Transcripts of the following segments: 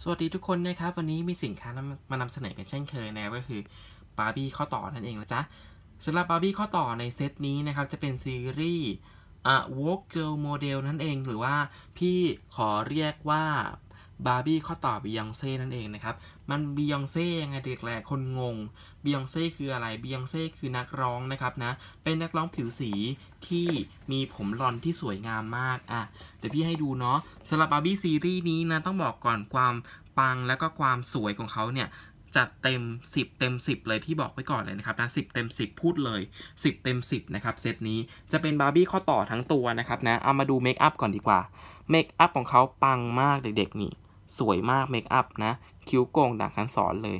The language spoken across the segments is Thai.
สวัสดีทุกคนนะครับ วันนี้มีสินค้ามานำเสนอกันเช่นเคยนะก็คือบาร์บี้ข้อต่อนั่นเองนะจ๊ะสำหรับบาร์บี้ข้อต่อในเซตนี้นะครับจะเป็นซีรีส์ อ่ะวอล์กเกิลโมเดลนั่นเอง หรือว่าพี่ขอเรียกว่าบาร์บี้ข้อต่อบียองเซ่นั่นเองนะครับ มันบียองเซ่ยังไงเด็กแหละคนงงบียองเซ่คืออะไรบียองเซ่คือนักร้องนะครับนะ เป็นนักร้องผิวสีที่มีผมลอนที่สวยงามมาก อ่ะ เดี๋ยวพี่ให้ดูเนาะสำหรับบาร์บี้ซีรีส์นี้นะต้องบอกก่อนความปังและก็ความสวยของเขาเนี่ย จัดเต็ม 10 เต็ม 10 เลยพี่บอกไว้ก่อนเลยนะครับนะสิเต็ม 10 พูดเลย 10 เต็ม 10 นะครับเซตนี้จะเป็นบาร์บี้ข้อต่อทั้งตัวนะครับนะเอามาดูเมคอัพก่อนดีกว่า เมคอัพของเขาปังมากเด็ก ๆ นี่สวยมากเมคอัพนะ คิ้วโก่งด่างคันสอนเลย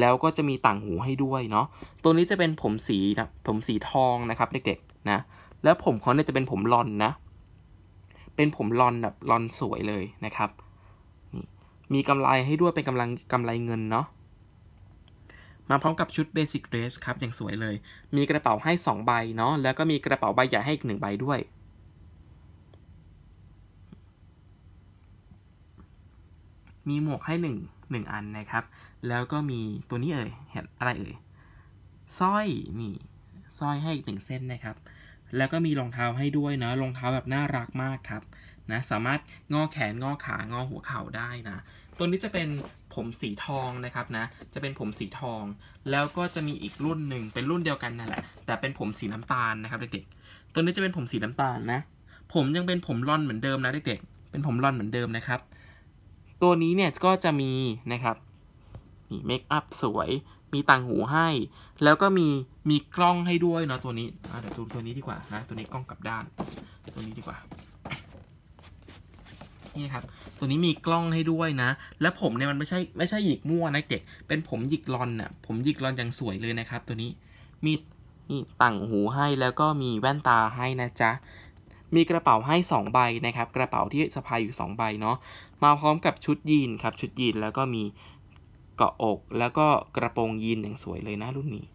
แล้วก็จะมีต่างหูให้ด้วย เนาะตัวนี้จะเป็นผมสีนะผมสีทองนะครับเด็กๆนะ แล้วผมเขาเนี่ยจะเป็นผมลอนนะ เป็นผมลอนแบบลอนสวยเลยนะครับนี่มีกำไลให้ด้วยเป็นกำลังกำไลเงินเนาะมาพร้อมกับชุดเบสิกเดรสครับอย่างสวยเลย มีกระเป๋าให้2ใบเนาะแล้วก็มีกระเป๋าใบใหญ่ให้อีกหนึ่งใบด้วยมีหมวกให้1 1อันนะครับ แล้วก็มีตัวนี้เอ่ยเห็นอะไรเอ่ย สร้อยนี่ สร้อยให้อีกหนึ่งเส้นนะครับ แล้วก็มีรองเท้าให้ด้วยนะรองเท้าแบบน่ารักมากครับ นะ สามารถ งอแขน งอขา งอหัวเข่าได้นะ ตัวนี้จะเป็นผมสีทองนะครับนะ จะเป็นผมสีทอง แล้วก็จะมีอีกรุ่นหนึ่ง เป็นรุ่นเดียวกันนั่นแหละ แต่เป็นผมสีน้ำตาลนะครับเด็กๆ ตัวนี้จะเป็นผมสีน้ำตาลนะ ผมยังเป็นผมร่อนเหมือนเดิมนะเด็กๆ เป็นผมร่อนเหมือนเดิมนะครับตัวนี้เนี่ย ก็จะมีนะครับนี่เมคอัพ สวย มีต่างหูให้ แล้วก็มีมีกล้องให้ด้วยเนาะตัวนี้เดี๋ยวัูตัวนี้ดีกว่านะตัวนี้กล้องกลับด้าน ตัวนี้ดีกว่านี่ครับ ตัวนี้มีกล้องให้ด้วยนะ และผมเนี่ยมันไม่ใช่ไม่ใช่หยิกมั่วนะเด็กเป็นผมหยิกรอนน่ะผมหยิกรอนอย่างสวยเลยนะครับ ตัวนี้มีนี่ต่างหูให้แล้วก็มีแว่นตาให้นะจ๊ะมีกระเป๋าให้ 2 ใบนะครับ กระเป๋าที่สะพายอยู่ 2 ใบเนาะมาพร้อมกับชุดยีนครับชุดยีนแล้วก็มีเกาะอก แล้วก็กระโปรงยีนอย่างสวยเลยนะรุ่นนี้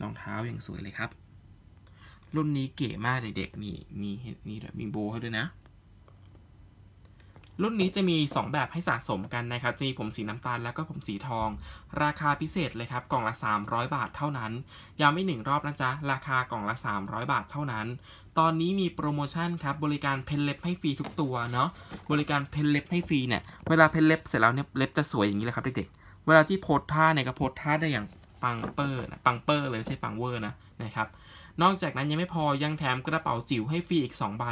รองเท้าอย่างสวยเลยครับ รุ่นนี้เก๋มากเด็กๆนี่มีนี่ด้วยมีโบเขาด้วยนะรุ่นนี้จะมี 2 แบบให้สะสมกันนะครับจะมีผมสีน้ำตาลแล้วก็ผมสีทอง ราคาพิเศษเลยครับ กล่องละ 300 บาทเท่านั้นย้ำไม่หนึ่งรอบ นะ จ๊ะ ราคากล่องละ 300 บาทเท่านั้น ตอนนี้มีโปรโมชั่นครับ บริการเพนเล็บให้ฟรีทุกตัวเนาะ บริการเพนเล็บให้ฟรีเนี่ย เวลาเพนเล็บเสร็จแล้วเนี่ย เล็บจะสวยอย่างนี้เลยครับเด็กๆเวลาที่โพสท่าเนี่ยก็โพสท่าได้อย่างปังเปอร์นะปังเปอร์เลยไม่ใช่ปังเวอร์นะนะครับนอกจากนั้นยังไม่พอยังแถมกระเป๋าจิ๋วให้ฟรีอีก2ใบ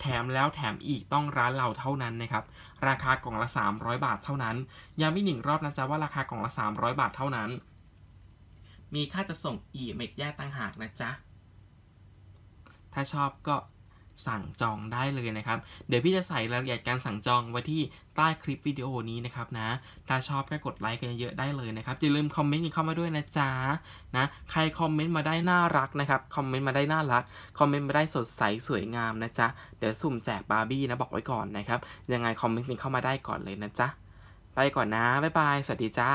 แถมแล้วแถมอีกต้องร้านเราเท่านั้นนะครับราคากล่องละ 300 บาทเท่านั้นยังไม่หนึ่งรอบนะจ๊ะว่าราคากล่องละ300 บาทเท่านั้น มีค่าจะส่งอีเมกแยกต่างหากนะจ๊ะถ้าชอบก็สั่งจองได้เลยนะครับ เดี๋ยวพี่จะใส่รายละเอียดการสั่งจองไว้ที่ใต้คลิปวิดีโอนี้นะครับนะ ถ้าชอบก็กดไลค์กันเยอะได้เลยนะครับ อย่าลืมคอมเมนต์กันเข้ามาด้วยนะจ๊ะ นะ ใครคอมเมนต์มาได้น่ารักนะครับ คอมเมนต์มาได้น่ารัก คอมเมนต์มาได้สดใสสวยงามนะจ๊ะ เดี๋ยวสุ่มแจกบาร์บี้นะบอกไว้ก่อนนะครับ ยังไงคอมเมนต์กันเข้ามาได้ก่อนเลยนะจ๊ะ ไปก่อนนะ บ๊ายบาย สวัสดีจ้า